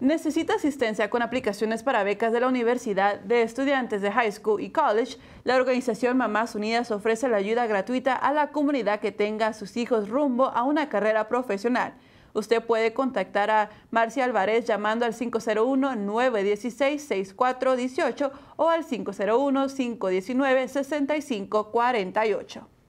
necesita asistencia con aplicaciones para becas de la Universidad de Estudiantes de High School y College, la organización Mamás Unidas ofrece la ayuda gratuita a la comunidad que tenga a sus hijos rumbo a una carrera profesional. Usted puede contactar a Marcia Álvarez llamando al 501-916-6418 o al 501-519-6548.